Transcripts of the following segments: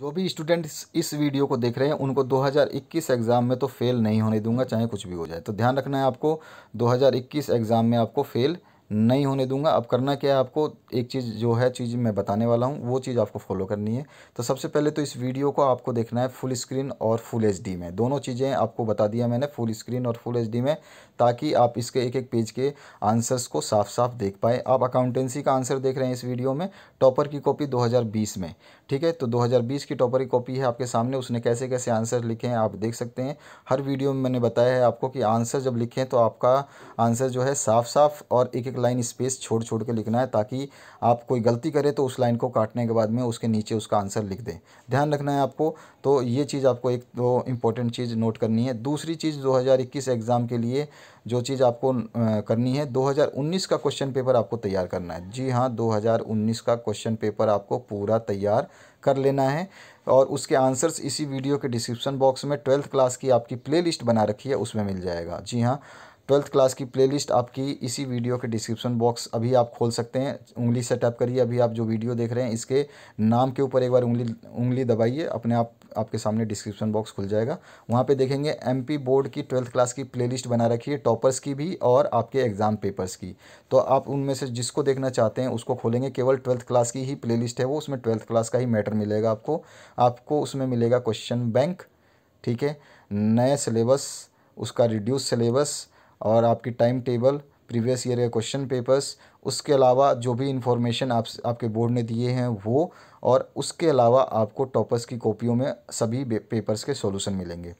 जो भी स्टूडेंट्स इस वीडियो को देख रहे हैं उनको 2021 एग्ज़ाम में तो फेल नहीं होने दूंगा चाहे कुछ भी हो जाए तो ध्यान रखना है आपको 2021 एग्ज़ाम में आपको फेल नहीं होने दूंगा अब करना क्या है आपको एक चीज़ जो है चीज़ मैं बताने वाला हूँ वो चीज़ आपको फॉलो करनी है तो सबसे पहले तो इस वीडियो को आपको देखना है फुल स्क्रीन और फुल एच में दोनों चीज़ें आपको बता दिया मैंने फुल स्क्रीन और फुल एच में ताकि आप इसके एक एक पेज के आंसर्स को साफ साफ देख पाए आप अकाउंटेंसी का आंसर देख रहे हैं इस वीडियो में टॉपर की कॉपी दो में ठीक है तो दो की टॉपर की कॉपी है आपके सामने उसने कैसे कैसे आंसर लिखे हैं आप देख सकते हैं हर वीडियो में मैंने बताया है आपको कि आंसर जब लिखें तो आपका आंसर जो है साफ साफ और एक एक लाइन स्पेस छोड़ छोड़ के लिखना है ताकि आप कोई गलती करें तो उस लाइन को काटने के बाद में उसके नीचे उसका आंसर लिख दें ध्यान रखना है आपको तो ये चीज़ आपको एक तो इम्पोर्टेंट चीज़ नोट करनी है दूसरी चीज़ दो एग्ज़ाम के लिए जो चीज़ आपको करनी है 2019 का क्वेश्चन पेपर आपको तैयार करना है जी हाँ 2019 का क्वेश्चन पेपर आपको पूरा तैयार कर लेना है और उसके आंसर्स इसी वीडियो के डिस्क्रिप्शन बॉक्स में ट्वेल्थ क्लास की आपकी प्लेलिस्ट बना रखी है उसमें मिल जाएगा जी हाँ ट्वेल्थ क्लास की प्लेलिस्ट आपकी इसी वीडियो के डिस्क्रिप्शन बॉक्स अभी आप खोल सकते हैं उंगली सेटअप करिए अभी आप जो वीडियो देख रहे हैं इसके नाम के ऊपर एक बार उंगली उंगली दबाइए अपने आप आपके सामने डिस्क्रिप्शन बॉक्स खुल जाएगा वहाँ पे देखेंगे एमपी बोर्ड की ट्वेल्थ क्लास की प्लेलिस्ट बना रखी है टॉपर्स की भी और आपके एग्ज़ाम पेपर्स की तो आप उनमें से जिसको देखना चाहते हैं उसको खोलेंगे केवल ट्वेल्थ क्लास की ही प्लेलिस्ट है वो उसमें ट्वेल्थ क्लास का ही मैटर मिलेगा आपको आपको उसमें मिलेगा क्वेश्चन बैंक ठीक है नए सिलेबस उसका रिड्यूस सिलेबस और आपकी टाइम टेबल प्रीवियस ईयर के क्वेश्चन पेपर्स उसके अलावा जो भी इन्फॉर्मेशन आप आपके बोर्ड ने दिए हैं वो और उसके अलावा आपको टॉपर्स की कॉपियों में सभी पेपर्स के सॉल्यूशन मिलेंगे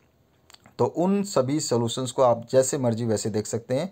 तो उन सभी सोल्यूशंस को आप जैसे मर्जी वैसे देख सकते हैं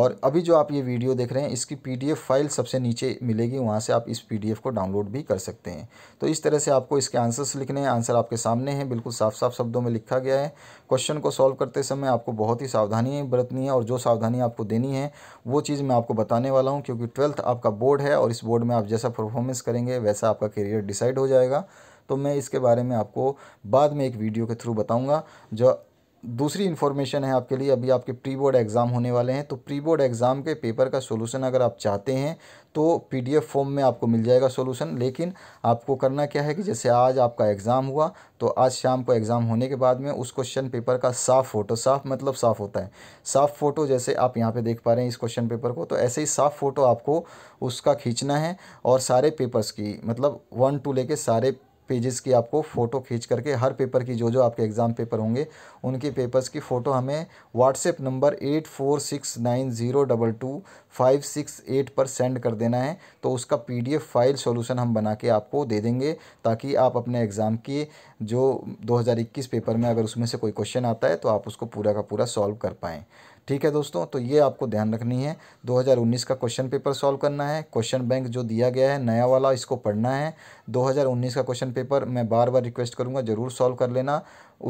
और अभी जो आप ये वीडियो देख रहे हैं इसकी पीडीएफ फाइल सबसे नीचे मिलेगी वहाँ से आप इस पीडीएफ को डाउनलोड भी कर सकते हैं तो इस तरह से आपको इसके आंसर्स लिखने हैं आंसर आपके सामने हैं बिल्कुल साफ साफ शब्दों में लिखा गया है क्वेश्चन को सॉल्व करते समय आपको बहुत ही सावधानी बरतनी है और जो सावधानी आपको देनी है वो चीज़ मैं आपको बताने वाला हूँ क्योंकि ट्वेल्थ आपका बोर्ड है और इस बोर्ड में आप जैसा परफॉर्मेंस करेंगे वैसा आपका करियर डिसाइड हो जाएगा तो मैं इसके बारे में आपको बाद में एक वीडियो के थ्रू बताऊंगा जो दूसरी इन्फॉर्मेशन है आपके लिए अभी आपके प्री बोर्ड एग्ज़ाम होने वाले हैं तो प्री बोर्ड एग्ज़ाम के पेपर का सोल्यूशन अगर आप चाहते हैं तो पीडीएफ फॉर्म में आपको मिल जाएगा सोल्यूशन लेकिन आपको करना क्या है कि जैसे आज आपका एग्ज़ाम हुआ तो आज शाम को एग्ज़ाम होने के बाद में उस क्वेश्चन पेपर का साफ़ फ़ोटो साफ़ मतलब साफ़ होता है साफ़ फ़ोटो जैसे आप यहाँ पर देख पा रहे हैं इस क्वेश्चन पेपर को तो ऐसे ही साफ़ फ़ोटो आपको उसका खींचना है और सारे पेपर्स की मतलब वन टू लेके सारे पेजेस की आपको फ़ोटो खींच करके हर पेपर की जो जो आपके एग्ज़ाम पेपर होंगे उनके पेपर्स की फ़ोटो हमें WhatsApp number eight four six nine zero double two five six eight पर सेंड कर देना है तो उसका पीडीएफ फाइल सॉल्यूशन हम बना के आपको दे देंगे ताकि आप अपने एग्ज़ाम की जो 2021 पेपर में अगर उसमें से कोई क्वेश्चन आता है तो आप उसको पूरा का पूरा सॉल्व कर पाएँ ठीक है दोस्तों तो ये आपको ध्यान रखनी है 2019 का क्वेश्चन पेपर सॉल्व करना है क्वेश्चन बैंक जो दिया गया है नया वाला इसको पढ़ना है 2019 का क्वेश्चन पेपर मैं बार बार रिक्वेस्ट करूँगा ज़रूर सॉल्व कर लेना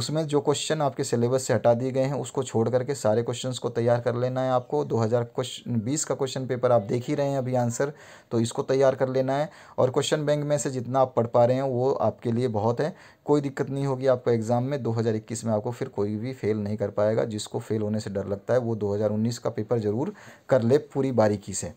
उसमें जो क्वेश्चन आपके सिलेबस से हटा दिए गए हैं उसको छोड़ करके सारे क्वेश्चन को तैयार कर लेना है आपको दो क्वेश्चन बीस का क्वेश्चन पेपर आप देख ही रहे हैं अभी आंसर तो इसको तैयार कर लेना है और क्वेश्चन बैंक में से जितना आप पढ़ पा रहे हैं वो आपके लिए बहुत है कोई दिक्कत नहीं होगी आपको एग्ज़ाम में 2021 में आपको फिर कोई भी फेल नहीं कर पाएगा जिसको फेल होने से डर लगता है वो 2019 का पेपर ज़रूर कर ले पूरी बारीकी से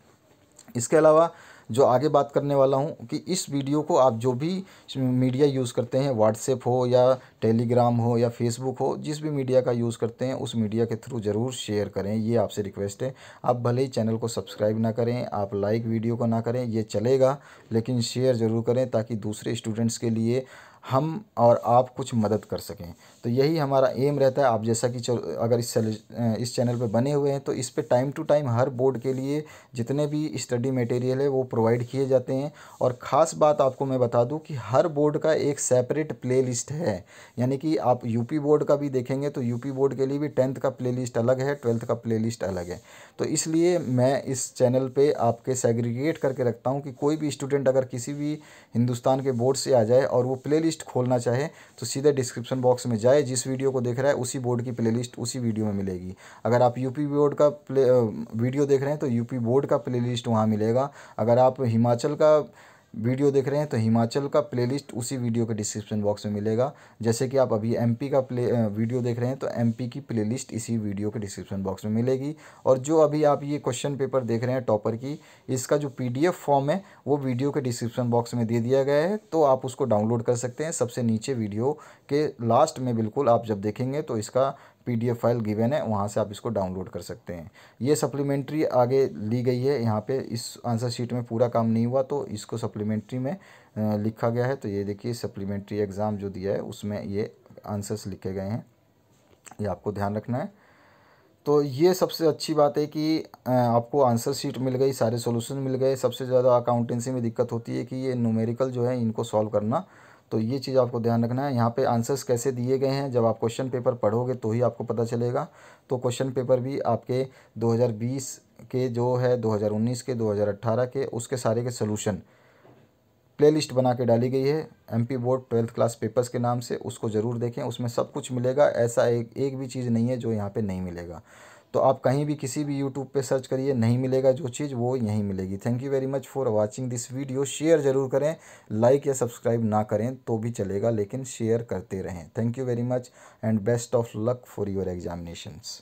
इसके अलावा जो आगे बात करने वाला हूँ कि इस वीडियो को आप जो भी मीडिया यूज़ करते हैं व्हाट्सएप हो या टेलीग्राम हो या फेसबुक हो जिस भी मीडिया का यूज़ करते हैं उस मीडिया के थ्रू ज़रूर शेयर करें ये आपसे रिक्वेस्ट है आप भले ही चैनल को सब्सक्राइब ना करें आप लाइक वीडियो को ना करें ये चलेगा लेकिन शेयर ज़रूर करें ताकि दूसरे स्टूडेंट्स के लिए हम और आप कुछ मदद कर सकें तो यही हमारा एम रहता है आप जैसा कि अगर इस इस चैनल पर बने हुए हैं तो इस पर टाइम टू टाइम हर बोर्ड के लिए जितने भी स्टडी मटेरियल है वो प्रोवाइड किए जाते हैं और ख़ास बात आपको मैं बता दूं कि हर बोर्ड का एक सेपरेट प्लेलिस्ट है यानी कि आप यूपी बोर्ड का भी देखेंगे तो यूपी बोर्ड के लिए भी टेंथ का प्ले अलग है ट्वेल्थ का प्ले अलग है तो इसलिए मैं इस चैनल पर आपके सेग्रीगेट करके रखता हूँ कि कोई भी स्टूडेंट अगर किसी भी हिंदुस्तान के बोर्ड से आ जाए और वो प्ले प्लेलिस्ट खोलना चाहे तो सीधे डिस्क्रिप्शन बॉक्स में जाए जिस वीडियो को देख रहा है उसी बोर्ड की प्लेलिस्ट उसी वीडियो में मिलेगी अगर आप यूपी बोर्ड का प्ले वीडियो देख रहे हैं तो यूपी बोर्ड का प्लेलिस्ट वहाँ मिलेगा अगर आप हिमाचल का वीडियो देख रहे हैं तो हिमाचल का प्लेलिस्ट उसी वीडियो के डिस्क्रिप्शन बॉक्स में मिलेगा जैसे कि आप अभी एमपी का प्ले वीडियो देख रहे हैं तो एमपी की प्लेलिस्ट इसी वीडियो के डिस्क्रिप्शन बॉक्स में मिलेगी और जो अभी आप ये क्वेश्चन पेपर देख रहे हैं टॉपर की इसका जो पी फॉर्म है वो वीडियो के डिस्क्रिप्शन बॉक्स में दे दिया गया है तो आप उसको डाउनलोड कर सकते हैं सबसे नीचे वीडियो के लास्ट में बिल्कुल आप जब देखेंगे तो इसका पीडीएफ फाइल गिवन है वहाँ से आप इसको डाउनलोड कर सकते हैं ये सप्लीमेंट्री आगे ली गई है यहाँ पे इस आंसर शीट में पूरा काम नहीं हुआ तो इसको सप्लीमेंट्री में लिखा गया है तो ये देखिए सप्लीमेंट्री एग्ज़ाम जो दिया है उसमें ये आंसर्स लिखे गए हैं ये आपको ध्यान रखना है तो ये सबसे अच्छी बात है कि आपको आंसर शीट मिल गई सारे सोल्यूशन मिल गए सबसे ज़्यादा अकाउंटेंसी में दिक्कत होती है कि ये न्यूमेरिकल जो है इनको सॉल्व करना तो ये चीज़ आपको ध्यान रखना है यहाँ पे आंसर्स कैसे दिए गए हैं जब आप क्वेश्चन पेपर पढ़ोगे तो ही आपको पता चलेगा तो क्वेश्चन पेपर भी आपके 2020 के जो है 2019 के 2018 के उसके सारे के प्ले प्लेलिस्ट बना के डाली गई है MP board twelfth class papers के नाम से उसको ज़रूर देखें उसमें सब कुछ मिलेगा ऐसा एक एक भी चीज़ नहीं है जो यहाँ पर नहीं मिलेगा तो आप कहीं भी किसी भी यूट्यूब पे सर्च करिए नहीं मिलेगा जो चीज़ वो यहीं मिलेगी thank you very much for watching this video share ज़रूर करें लाइक या सब्सक्राइब ना करें तो भी चलेगा लेकिन शेयर करते रहें thank you very much and best of luck for your examinations